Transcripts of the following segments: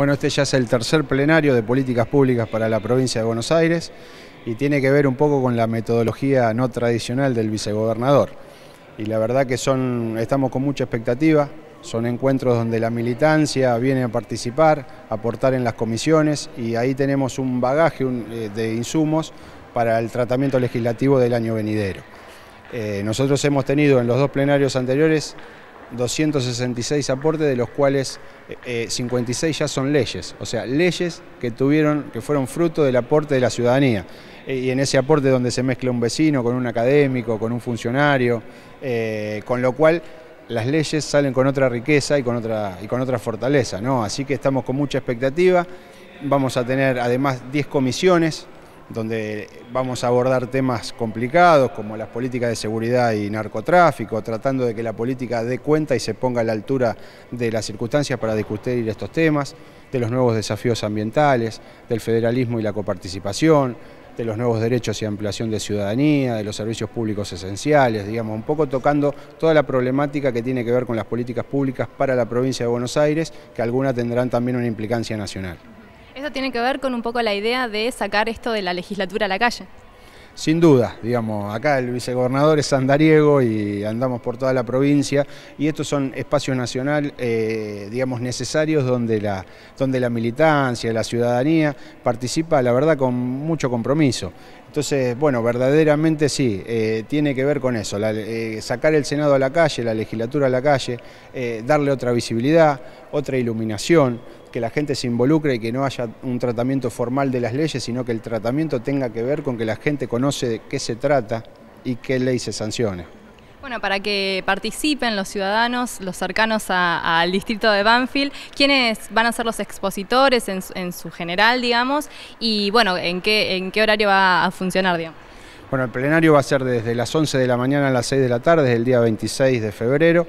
Bueno, este ya es el tercer plenario de políticas públicas para la provincia de Buenos Aires y tiene que ver un poco con la metodología no tradicional del vicegobernador. Y la verdad que son, estamos con mucha expectativa, son encuentros donde la militancia viene a participar, aportar en las comisiones y ahí tenemos un bagaje eh, de insumos para el tratamiento legislativo del año venidero. Eh, nosotros hemos tenido en los dos plenarios anteriores 266 aportes, de los cuales 56 eh, eh, ya son leyes, o sea, leyes que tuvieron, que fueron fruto del aporte de la ciudadanía. Eh, y en ese aporte donde se mezcla un vecino con un académico, con un funcionario, con lo cual las leyes salen con otra riqueza y con otra, y con otra fortaleza, ¿no? Así que estamos con mucha expectativa. Vamos a tener además 10 comisiones donde vamos a abordar temas complicados como las políticas de seguridad y narcotráfico, tratando de que la política dé cuenta y se ponga a la altura de las circunstancias para discutir estos temas, de los nuevos desafíos ambientales, del federalismo y la coparticipación, de los nuevos derechos y ampliación de ciudadanía, de los servicios públicos esenciales, digamos, un poco tocando toda la problemática que tiene que ver con las políticas públicas para la provincia de Buenos Aires, que algunas tendrán también una implicancia nacional. Eso tiene que ver con un poco la idea de sacar esto de la legislatura a la calle. Sin duda, digamos, acá el vicegobernador es andariego y andamos por toda la provincia y estos son espacios nacional, eh, digamos, necesarios donde la, donde la militancia, la ciudadanía participa, la verdad, con mucho compromiso. Entonces, bueno, verdaderamente sí, eh, tiene que ver con eso, eh, sacar el Senado a la calle, la legislatura a la calle, darle otra visibilidad, otra iluminación que la gente se involucre y que no haya un tratamiento formal de las leyes, sino que el tratamiento tenga que ver con que la gente conoce de qué se trata y qué ley se sanciona. Bueno, para que participen los ciudadanos, los cercanos al distrito de Banfield, quiénes van a ser los expositores en, su general, digamos, y bueno, en qué, horario va a funcionar, digamos. Bueno, el plenario va a ser desde las 11 de la mañana a las 6 de la tarde, desde el día 26 de febrero.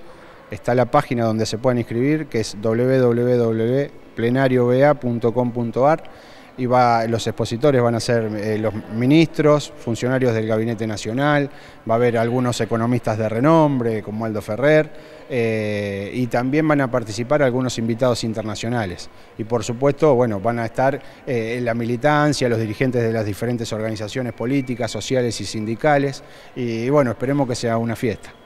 Está la página donde se pueden inscribir, que es www plenarioba.com.ar y va, los expositores van a ser eh, los ministros, funcionarios del Gabinete Nacional, va a haber algunos economistas de renombre como Aldo Ferrer eh, y también van a participar algunos invitados internacionales. Y por supuesto, bueno, van a estar eh, la militancia, los dirigentes de las diferentes organizaciones políticas, sociales y sindicales y bueno, esperemos que sea una fiesta.